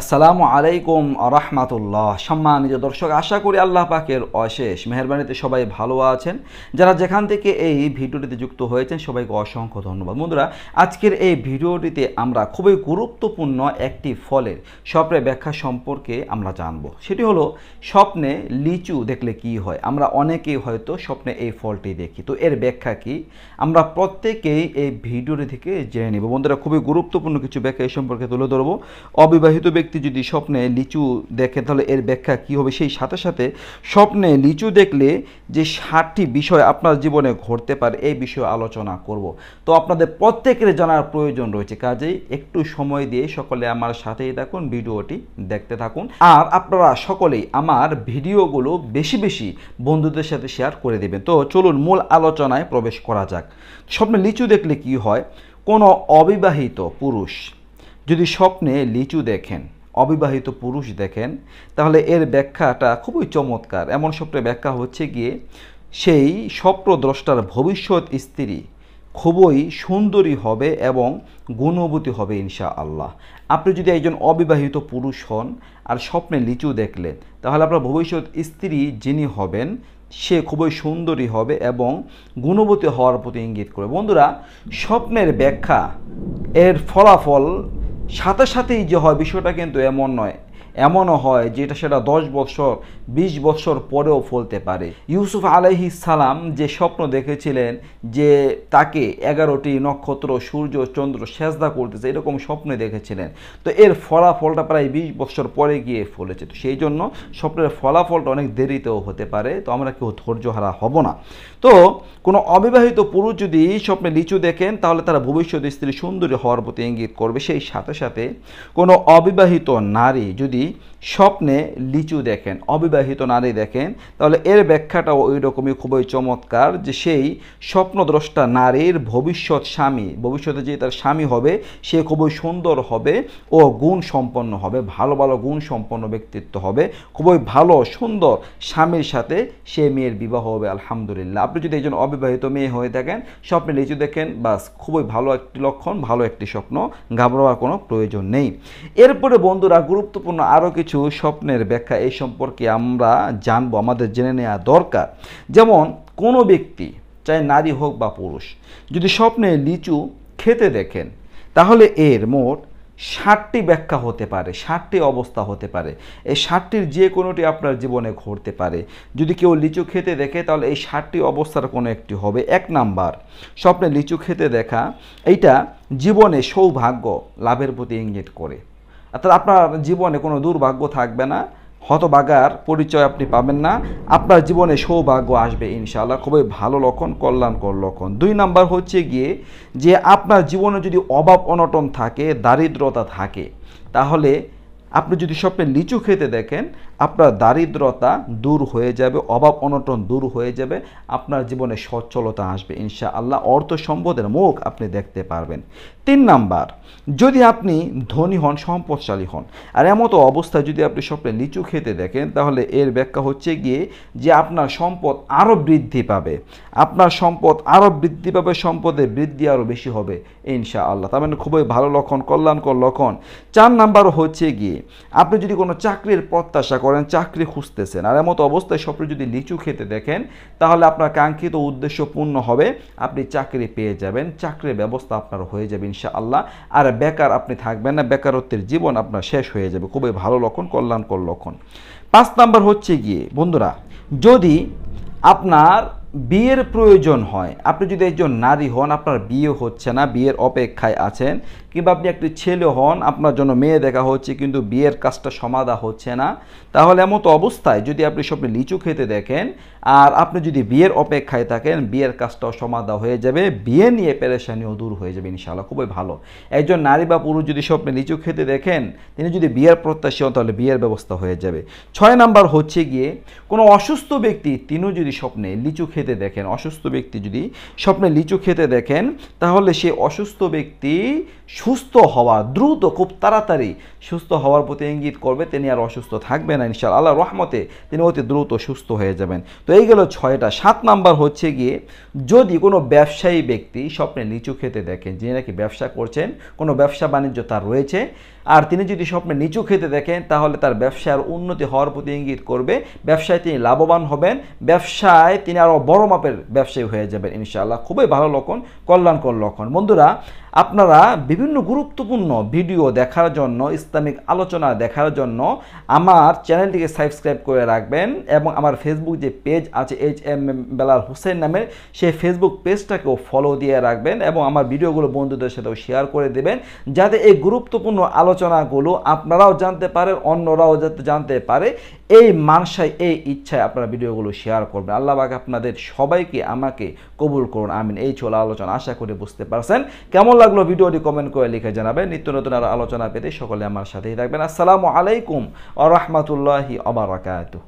আসসালামু আলাইকুম রহমাতুল্লাহ সম্মানিত দর্শক আশা করি আল্লাহ পাকের অশেষ মেহরবানিতে সবাই ভালো আছেন যারা যেখান থেকে এই ভিডিওটিতে যুক্ত হয়েছেন সবাইকে অসংখ্য ধন্যবাদ বন্ধুরা আজকের এই ভিডিওটিতে আমরা খুবই গুরুত্বপূর্ণ একটি ফলের স্বপ্নে ব্যাখ্যা সম্পর্কে আমরা জানব সেটি হলো স্বপ্নে লিচু দেখলে কি হয় আমরা অনেকেই হয়তো স্বপ্নে এই ফলটি দেখি তো এর ব্যাখ্যা কি আমরা প্রত্যেকেই এই ভিডিওটি থেকে জেনে নেব বন্ধুরা খুবই গুরুত্বপূর্ণ কিছু ব্যাখ্যা এই সম্পর্কে তুলে ধরবো অবিবাহিত ব্যক্তি যদি স্বপ্নে লিচু দেখে তাহলে এর ব্যাখ্যা কী হবে সেই সাথে সাথে স্বপ্নে লিচু দেখলে যে ষাটটি বিষয় আপনার জীবনে ঘটতে পারে এই বিষয়ে আলোচনা করব তো আপনাদের প্রত্যেকের জানার প্রয়োজন রয়েছে কাজেই একটু সময় দিয়ে সকলে আমার সাথেই থাকুন ভিডিওটি দেখতে থাকুন আর আপনারা সকলেই আমার ভিডিওগুলো বেশি বেশি বন্ধুদের সাথে শেয়ার করে দেবেন তো চলুন মূল আলোচনায় প্রবেশ করা যাক স্বপ্নে লিচু দেখলে কি হয় কোনো অবিবাহিত পুরুষ যদি স্বপ্নে লিচু দেখেন অবিবাহিত পুরুষ দেখেন তাহলে এর ব্যাখ্যাটা খুবই চমৎকার এমন স্বপ্নের ব্যাখ্যা হচ্ছে গিয়ে সেই স্বপ্নদ্রষ্টার ভবিষ্যৎ স্ত্রী খুবই সুন্দরী হবে এবং গুণবতী হবে ইনশা আল্লাহ আপনি যদি একজন অবিবাহিত পুরুষ হন আর স্বপ্নে লিচু দেখলেন তাহলে আপনার ভবিষ্যৎ স্ত্রী যিনি হবেন সে খুবই সুন্দরী হবে এবং গুণবতী হওয়ার প্রতি ইঙ্গিত করবে বন্ধুরা স্বপ্নের ব্যাখ্যা এর ফলাফল সাথে সাথেই যে হয় বিষয়টা কিন্তু এমন নয় এমনও হয় যেটা সেটা দশ বছর ২০ বছর পরেও ফলতে পারে ইউসুফ আলহি সালাম যে স্বপ্ন দেখেছিলেন যে তাকে এগারোটি নক্ষত্র সূর্য চন্দ্র সেজদা করতেছে এরকম স্বপ্নে দেখেছিলেন তো এর ফলাফলটা প্রায় ২০ বছর পরে গিয়ে ফলেছে তো সেই জন্য স্বপ্নের ফলাফলটা অনেক দেরিতেও হতে পারে তো আমরা কেউ ধৈর্যহারা হব না তো কোনো অবিবাহিত পুরুষ যদি স্বপ্নে লিচু দেখেন তাহলে তারা ভবিষ্যৎ স্ত্রী সুন্দরী হওয়ার প্রতি ইঙ্গিত করবে সেই সাথে সাথে কোনো অবিবাহিত নারী যদি স্বপ্নে লিচু দেখেন অবিবাহিত নারী দেখেন তাহলে এর ব্যাখ্যাটাও ওই রকমই খুবই চমৎকার যে সেই স্বপ্নদ্রষ্টা নারীর ভবিষ্যৎ স্বামী ভবিষ্যতে যে তার স্বামী হবে সে খুবই সুন্দর হবে ও গুণ সম্পন্ন হবে ভালো ভালো গুণ সম্পন্ন ব্যক্তিত্ব হবে খুবই ভালো সুন্দর স্বামীর সাথে সে মেয়ের বিবাহ হবে আলহামদুলিল্লাহ আপনি যদি একজন অবিবাহিত মেয়ে হয়ে থাকেন স্বপ্নে লিচু দেখেন বাস খুবই ভালো একটি লক্ষণ ভালো একটি স্বপ্ন ঘাবড়াওয়ার কোনো প্রয়োজন নেই এরপরে বন্ধুরা গুরুত্বপূর্ণ আরও কিছু কিছু স্বপ্নের ব্যাখ্যা এই সম্পর্কে আমরা জানবো আমাদের জেনে নেওয়া দরকার যেমন কোনো ব্যক্তি চাই নারী হোক বা পুরুষ যদি স্বপ্নে লিচু খেতে দেখেন তাহলে এর মোট ষাটটি ব্যাখ্যা হতে পারে ষাটটি অবস্থা হতে পারে এই ষাটটির যে কোনোটি আপনার জীবনে ঘটতে পারে যদি কেউ লিচু খেতে দেখে তাহলে এই ষাটটি অবস্থার কোনো একটি হবে এক নাম্বার স্বপ্নে লিচু খেতে দেখা এইটা জীবনে সৌভাগ্য লাভের প্রতি ইঙ্গিত করে অর্থাৎ আপনার জীবনে কোনো দুর্ভাগ্য থাকবে না হতভাগার পরিচয় আপনি পাবেন না আপনার জীবনে সৌভাগ্য আসবে ইনশাল্লাহ খুবই ভালো লক্ষণ কল্যাণকর লক্ষণ দুই নাম্বার হচ্ছে গিয়ে যে আপনার জীবনে যদি অভাব অনটন থাকে দারিদ্রতা থাকে তাহলে আপনি যদি স্বপ্নে লিচু খেতে দেখেন আপনার দারিদ্রতা দূর হয়ে যাবে অভাব অনটন দূর হয়ে যাবে আপনার জীবনে সচ্ছলতা আসবে ইনশাআল্লাহ অর্থ সম্পদের মুখ আপনি দেখতে পারবেন তিন নাম্বার যদি আপনি ধনী হন সম্পদশালী হন আর এমতো অবস্থায় যদি আপনি স্বপ্নে লিচু খেতে দেখেন তাহলে এর ব্যাখ্যা হচ্ছে গিয়ে যে আপনার সম্পদ আরও বৃদ্ধি পাবে আপনার সম্পদ আরও বৃদ্ধি পাবে সম্পদের বৃদ্ধি আরও বেশি হবে ইনশা আল্লাহ তার মানে খুবই ভালো লক্ষণ কল্যাণকর লক্ষণ চার নাম্বার হচ্ছে গিয়ে আপনি যদি কোনো চাকরির প্রত্যাশা করেন চাকরি খুঁজতেছেন আর এমতো অবস্থায় স্বপ্নে যদি লিচু খেতে দেখেন তাহলে আপনার কাঙ্ক্ষিত উদ্দেশ্য পূর্ণ হবে আপনি চাকরি পেয়ে যাবেন চাকরির ব্যবস্থা আপনার হয়ে যাবে ইনশা আল্লাহ আর বেকার আপনি থাকবেন না বেকারত্বের জীবন আপনার শেষ হয়ে যাবে খুবই ভালো লক্ষণ কল্যাণকর লক্ষণ পাঁচ নাম্বার হচ্ছে গিয়ে বন্ধুরা যদি আপনার বিয়ের প্রয়োজন হয় আপনি যদি একজন নারী হন আপনার বিয়ে হচ্ছে না বিয়ের অপেক্ষায় আছেন কিংবা আপনি একটি ছেলে হন আপনার জন্য মেয়ে দেখা হচ্ছে কিন্তু বিয়ের কাজটা সমাধা হচ্ছে না তাহলে এমন অবস্থায় যদি আপনি স্বপ্নে লিচু খেতে দেখেন আর আপনি যদি বিয়ের অপেক্ষায় থাকেন বিয়ের কাজটাও সমাধা হয়ে যাবে বিয়ে নিয়ে পেরেশানিও দূর হয়ে যাবে ইনশাল্লাহ খুবই ভালো একজন নারী বা পুরুষ যদি স্বপ্নে নিচু খেতে দেখেন তিনি যদি বিয়ের প্রত্যাশী হন তাহলে বিয়ের ব্যবস্থা হয়ে যাবে ছয় নাম্বার হচ্ছে গিয়ে কোনো অসুস্থ ব্যক্তি তিনিও যদি স্বপ্নে লিচু খেতে দেখেন অসুস্থ ব্যক্তি যদি স্বপ্নে লিচু খেতে দেখেন তাহলে সে অসুস্থ ব্যক্তি সুস্থ হওয়া দ্রুত খুব তাড়াতাড়ি সুস্থ হওয়ার প্রতি ইঙ্গিত করবে তিনি আর অসুস্থ থাকবে না ইনশাল্লাহ আল্লাহ রহমতে তিনি অতি দ্রুত সুস্থ হয়ে যাবেন তো এই গেল ছয়টা সাত নাম্বার হচ্ছে গিয়ে যদি কোনো ব্যবসায়ী ব্যক্তি স্বপ্নে নিচু খেতে দেখেন যিনি নাকি ব্যবসা করছেন কোনো ব্যবসা বাণিজ্য তার রয়েছে আর তিনি যদি স্বপ্নে নিচু খেতে দেখেন তাহলে তার ব্যবসার উন্নতি হওয়ার প্রতি ইঙ্গিত করবে ব্যবসায় তিনি লাভবান হবেন ব্যবসায় তিনি আরও বড় মাপের ব্যবসায়ী হয়ে যাবেন ইনশাআল্লাহ খুবই ভালো লক্ষণ কল্যাণকর লক্ষণ বন্ধুরা আপনারা বিভিন্ন গুরুত্বপূর্ণ ভিডিও দেখার জন্য ইসলামিক আলোচনা দেখার জন্য আমার চ্যানেলটিকে সাবস্ক্রাইব করে রাখবেন এবং আমার ফেসবুক যে পেজ আছে এইচ এম বেলাল হোসেন নামের সেই ফেসবুক পেজটাকেও ফলো দিয়ে রাখবেন এবং আমার ভিডিওগুলো বন্ধুদের সাথেও শেয়ার করে দেবেন যাতে এই গুরুত্বপূর্ণ আলোচনাগুলো আপনারাও জানতে পারেন অন্যরাও যাতে জানতে পারে এই মানসায় এই ইচ্ছায় আপনারা ভিডিওগুলো শেয়ার করবেন আল্লাহবাক আপনাদের সবাইকে আমাকে কবুল করুন আমিন এই ছোলা আলোচনা আশা করে বুঝতে পারছেন কেমন লাগলো ভিডিওটি কমেন্ট করে লিখে জানাবেন নিত্য নতুন আর আলোচনা পেতে সকলে আমার সাথেই থাকবেন আসসালামু আলাইকুম আ রহমতুল্লাহি আবার